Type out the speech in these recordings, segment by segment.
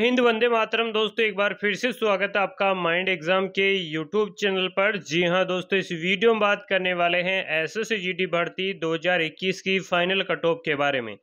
हिंद वंदे मातरम दोस्तों एक बार फिर से स्वागत है आपका माइंड एग्जाम के यूट्यूब चैनल पर जी हां दोस्तों इस वीडियो में बात करने वाले हैं एस एस जी भर्ती 2021 की फाइनल कट ऑफ के बारे में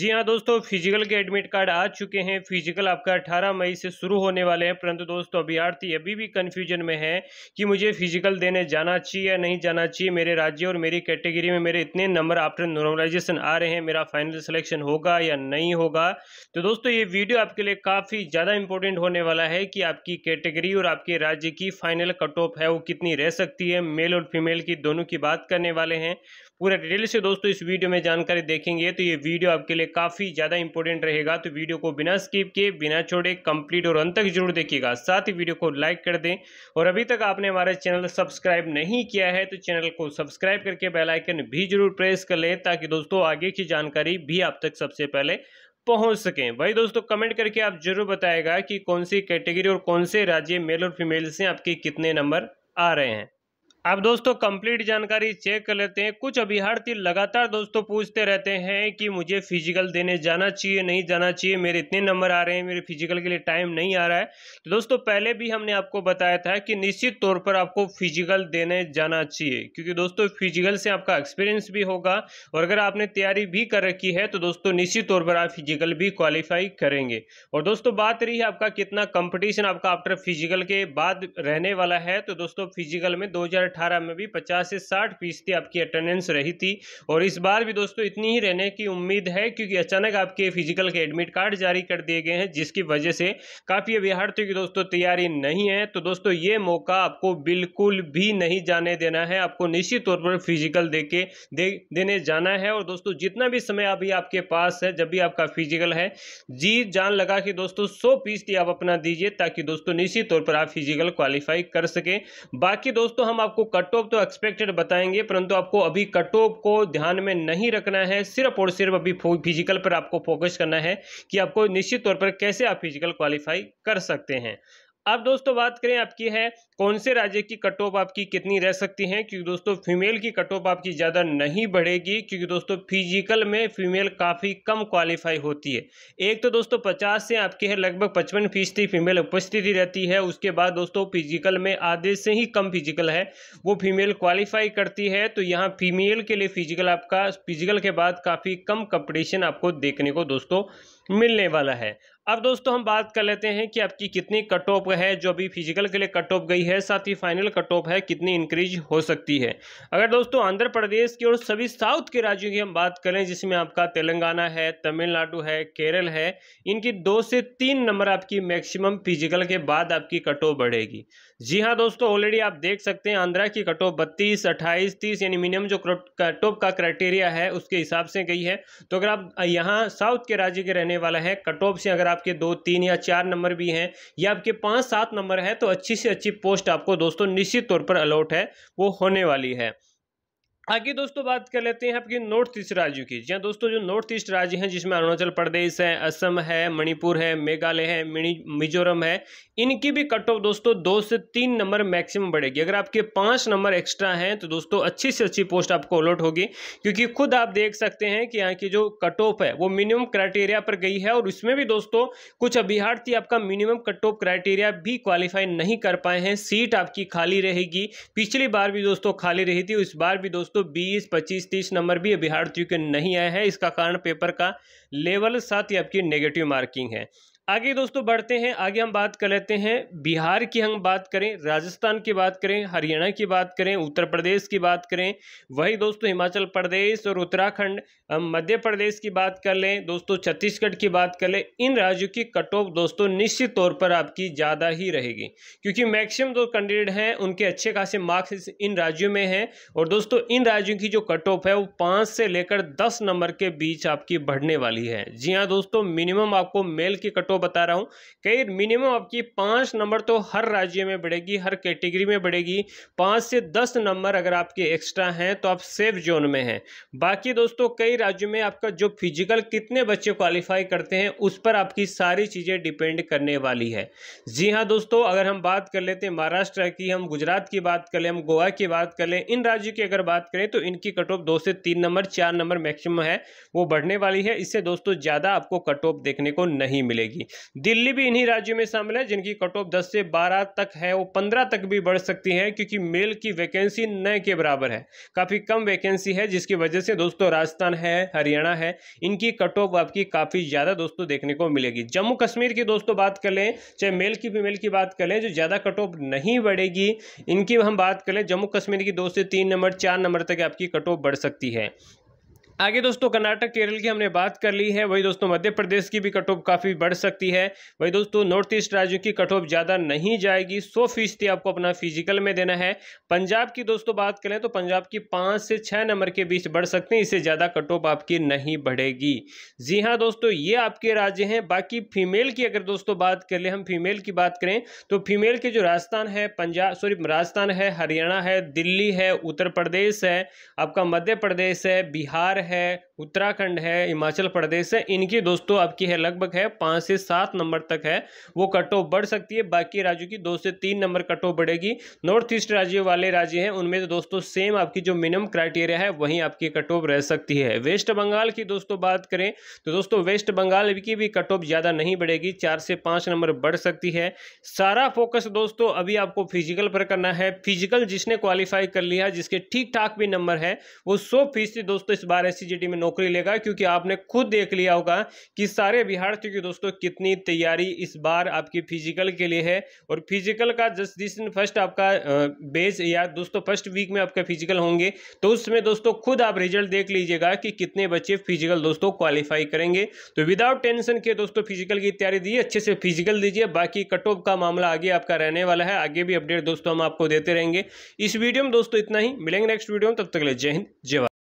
जी हां दोस्तों फिजिकल के एडमिट कार्ड आ चुके हैं फिजिकल आपका 18 मई से शुरू होने वाले हैं परंतु दोस्तों अभ्यार्थी अभी भी कन्फ्यूजन में है कि मुझे फिजिकल देने जाना चाहिए या नहीं जाना चाहिए मेरे राज्य और मेरी कैटेगरी में मेरे इतने नंबर आफ्टर नॉर्मलाइजेशन आ रहे हैं मेरा फाइनल सिलेक्शन होगा या नहीं होगा तो दोस्तों ये वीडियो आपके लिए काफ़ी काफ़ी ज़्यादा इम्पोर्टेंट होने वाला है कि आपकी कैटेगरी और आपके राज्य की फाइनल कट ऑफ है वो कितनी रह सकती है मेल और फीमेल की दोनों की बात करने वाले हैं पूरा डिटेल से दोस्तों इस वीडियो में जानकारी देखेंगे तो ये वीडियो आपके लिए काफ़ी ज़्यादा इंपॉर्टेंट रहेगा तो वीडियो को बिना स्किप किए बिना छोड़े कंप्लीट और अंत तक जरूर देखिएगा साथ ही वीडियो को लाइक कर दें और अभी तक आपने हमारा चैनल सब्सक्राइब नहीं किया है तो चैनल को सब्सक्राइब करके बेलाइकन भी जरूर प्रेस कर लें ताकि दोस्तों आगे की जानकारी भी आप तक सबसे पहले पहुंच सकें वही दोस्तों कमेंट करके आप जरूर बताएगा कि कौन सी कैटेगरी और कौन से राज्य मेल और फीमेल से आपके कितने नंबर आ रहे हैं अब दोस्तों कंप्लीट जानकारी चेक कर लेते हैं कुछ अभ्यार्थी लगातार दोस्तों पूछते रहते हैं कि मुझे फिजिकल देने जाना चाहिए नहीं जाना चाहिए मेरे इतने नंबर आ रहे हैं मेरे फिजिकल के लिए टाइम नहीं आ रहा है तो दोस्तों पहले भी हमने आपको बताया था कि निश्चित तौर पर आपको फिजिकल देने जाना चाहिए क्योंकि दोस्तों फिजिकल से आपका एक्सपीरियंस भी होगा और अगर आपने तैयारी भी कर रखी है तो दोस्तों निश्चित तौर पर आप फिजिकल भी क्वालिफाई करेंगे और दोस्तों बात रही है आपका कितना कॉम्पिटिशन आपका आफ्टर फिजिकल के बाद रहने वाला है तो दोस्तों फिजिकल में दो 2018 में भी 50 से 60 फीसदी आपकी अटेंडेंस रही थी और इस बार भी दोस्तों इतनी ही रहने की उम्मीद है क्योंकि अचानक आपके फिजिकल के एडमिट कार्ड जारी कर दिए गए हैं जिसकी वजह से काफ़ी अभ्यार्थियों की दोस्तों तैयारी नहीं है तो दोस्तों ये मौका आपको बिल्कुल भी नहीं जाने देना है आपको निश्चित तौर पर फिजिकल दे के दे, देने जाना है और दोस्तों जितना भी समय अभी आपके पास है जब भी आपका फिजिकल है जी जान लगा कि दोस्तों सौ फीसदी आप अपना दीजिए ताकि दोस्तों निश्चित तौर पर आप फिजिकल क्वालिफाई कर सके बाकी दोस्तों हम आपको आपको कट ऑफ तो एक्सपेक्टेड बताएंगे परंतु आपको अभी कट ऑफ को ध्यान में नहीं रखना है सिर्फ और सिर्फ अभी फिजिकल पर आपको फोकस करना है कि आपको निश्चित तौर पर कैसे आप फिजिकल क्वालिफाई कर सकते हैं अब दोस्तों बात करें आपकी है कौन से राज्य की कट ऑफ आपकी कितनी रह सकती है क्योंकि दोस्तों फीमेल की कट ऑफ आपकी ज़्यादा नहीं बढ़ेगी क्योंकि दोस्तों फिजिकल में फीमेल काफ़ी कम क्वालिफाई होती है एक तो दोस्तों 50 से आपकी है लगभग पचपन फीसदी फीमेल उपस्थिति रहती है उसके बाद दोस्तों फिजिकल में आधे से ही कम फिजिकल है वो फीमेल क्वालिफाई करती है तो यहाँ फीमेल के लिए फिजिकल आपका फिजिकल के बाद काफ़ी कम कंपटिशन आपको देखने को दोस्तों मिलने वाला है अब दोस्तों हम बात कर लेते हैं कि आपकी कितनी कट ऑफ है जो अभी फिजिकल के लिए कट ऑफ गई है साथ ही फाइनल कट ऑफ है कितनी इंक्रीज हो सकती है अगर दोस्तों आंध्र प्रदेश की और सभी साउथ के राज्यों की हम बात करें जिसमें आपका तेलंगाना है तमिलनाडु है केरल है इनकी दो से तीन नंबर आपकी मैक्सिमम फिजिकल के बाद आपकी कट ऑफ बढ़ेगी जी हाँ दोस्तों ऑलरेडी आप देख सकते हैं आंध्रा की कट ऑफ बत्तीस अट्ठाईस तीस यानी मिनिमम जो कट ऑफ का क्राइटेरिया है उसके हिसाब से गई है तो अगर आप यहाँ साउथ के राज्य के रहने वाला है कट ऑफ से अगर आपके दो तीन या चार नंबर भी हैं या आपके पाँच सात नंबर है तो अच्छी से अच्छी पोस्ट आपको दोस्तों निश्चित तौर पर अलॉट है वो होने वाली है आगे दोस्तों बात कर लेते हैं आपके नॉर्थ ईस्ट राज्यों की जहाँ दोस्तों जो नॉर्थ ईस्ट राज्य हैं जिसमें अरुणाचल प्रदेश है असम है मणिपुर है मेघालय है मिजोरम है इनकी भी कट ऑफ दोस्तों दो से तीन नंबर मैक्सिमम बढ़ेगी अगर आपके पाँच नंबर एक्स्ट्रा हैं तो दोस्तों अच्छी से अच्छी पोस्ट आपको अलॉट होगी क्योंकि खुद आप देख सकते हैं कि यहाँ की जो कट ऑफ है वो मिनिमम क्राइटेरिया पर गई है और उसमें भी दोस्तों कुछ अभ्यार्थी आपका मिनिमम कट ऑफ क्राइटेरिया भी क्वालिफाई नहीं कर पाए हैं सीट आपकी खाली रहेगी पिछली बार भी दोस्तों खाली रही थी इस बार भी दोस्तों दोस्तों बीस पच्चीस तीस नंबर भी अभ्यार्थियों के नहीं आए हैं इसका कारण पेपर का लेवल साथ ही आपकी नेगेटिव मार्किंग है आगे दोस्तों बढ़ते हैं आगे हम बात कर लेते हैं बिहार की हम बात करें राजस्थान की बात करें हरियाणा की बात करें उत्तर प्रदेश की बात करें वही दोस्तों हिमाचल प्रदेश और उत्तराखंड हम मध्य प्रदेश की बात कर लें दोस्तों छत्तीसगढ़ की बात कर लें इन राज्यों की कट ऑफ दोस्तों निश्चित तौर पर आपकी ज़्यादा ही रहेगी क्योंकि मैक्सिमम जो कैंडिडेट हैं उनके अच्छे खासे मार्क्स इन राज्यों में हैं और दोस्तों इन राज्यों की जो कट ऑफ है वो पाँच से लेकर दस नंबर के बीच आपकी बढ़ने वाली है जी हाँ दोस्तों मिनिमम आपको मेल की कट तो बता रहा हूँ कई मिनिमम आपकी पाँच नंबर तो हर राज्य में बढ़ेगी हर कैटेगरी में बढ़ेगी पाँच से दस नंबर अगर आपके एक्स्ट्रा हैं तो आप सेफ जोन में हैं बाकी दोस्तों कई राज्यों में आपका जो फिजिकल कितने बच्चे क्वालिफाई करते हैं उस पर आपकी सारी चीज़ें डिपेंड करने वाली है जी हाँ दोस्तों अगर हम बात कर लेते हैं महाराष्ट्र की हम गुजरात की बात कर लें हम गोवा की बात कर लें इन राज्यों की अगर बात करें तो इनकी कट ऑफ दो से तीन नंबर चार नंबर मैक्सिमम है वो बढ़ने वाली है इससे दोस्तों ज़्यादा आपको कट ऑफ देखने को नहीं मिलेगी जाएगी दिल्ली भी इन्हीं राज्यों में शामिल है जिनकी कट ऑफ दस से बारह तक है वो पंद्रह तक भी बढ़ सकती है क्योंकि मेल की वैकेंसी न के बराबर है काफ़ी कम वैकेंसी है जिसकी वजह से दोस्तों राजस्थान है हरियाणा है इनकी कट ऑफ आपकी काफ़ी ज़्यादा दोस्तों देखने को मिलेगी जम्मू कश्मीर की दोस्तों बात कर लें चाहे मेल की फीमेल की बात कर लें जो ज़्यादा कट ऑफ नहीं बढ़ेगी इनकी हम बात कर लें जम्मू कश्मीर की दो से तीन नंबर चार नंबर तक आपकी कट ऑफ बढ़ सकती है आगे दोस्तों कर्नाटक केरल की हमने बात कर ली है वही दोस्तों मध्य प्रदेश की भी कटोप काफ़ी बढ़ सकती है वही दोस्तों नॉर्थ ईस्ट राज्यों की कटोप ज़्यादा नहीं जाएगी सौ फीसदी आपको अपना फिजिकल में देना है पंजाब की दोस्तों बात करें तो पंजाब की पाँच से छः नंबर के बीच बढ़ सकते हैं इससे ज़्यादा कटोप आपकी नहीं बढ़ेगी जी हाँ दोस्तों ये आपके राज्य हैं बाकी फीमेल की अगर दोस्तों बात कर लें हम फीमेल की बात करें तो फीमेल के जो राजस्थान है पंजाब सॉरी राजस्थान है हरियाणा है दिल्ली है उत्तर प्रदेश है आपका मध्य प्रदेश है बिहार है है उत्तराखंड है हिमाचल प्रदेश है इनकी दोस्तों आपकी है लगभग है पाँच से सात नंबर तक है वो कट ऑफ बढ़ सकती है बाकी राज्यों की दो से तीन नंबर कट ऑफ बढ़ेगी नॉर्थ ईस्ट राज्य वाले राज्य हैं उनमें तो दोस्तों सेम आपकी जो मिनिमम क्राइटेरिया है वहीं आपकी कट ऑफ रह सकती है वेस्ट बंगाल की दोस्तों बात करें तो दोस्तों वेस्ट बंगाल की भी कट ऑफ ज़्यादा नहीं बढ़ेगी चार से पाँच नंबर बढ़ सकती है सारा फोकस दोस्तों अभी आपको फिजिकल पर करना है फिजिकल जिसने क्वालिफाई कर लिया जिसके ठीक ठाक भी नंबर है वो सौ फीसदी दोस्तों इस बार एस में नौकरी लेगा क्योंकि आपने खुद देख लिया होगा कि सारे बिहारथियों की दोस्तों कितनी तैयारी इस बार आपकी फिजिकल के लिए है और फिजिकल का जिस जिस दिन फर्स्ट आपका बेस या दोस्तों फर्स्ट वीक में आपका फिजिकल होंगे तो उसमें दोस्तों खुद आप रिजल्ट देख लीजिएगा कि कितने बच्चे फिजिकल दोस्तों क्वालिफाई करेंगे तो विदाउट टेंशन के दोस्तों फिजिकल की तैयारी दीजिए अच्छे से फिजिकल दीजिए बाकी कट ऑफ का मामला आगे आपका रहने वाला है आगे भी अपडेट दोस्तों हम आपको देते रहेंगे इस वीडियो में दोस्तों इतना ही मिलेंगे नेक्स्ट वीडियो में तब तक ले जय हिंद जय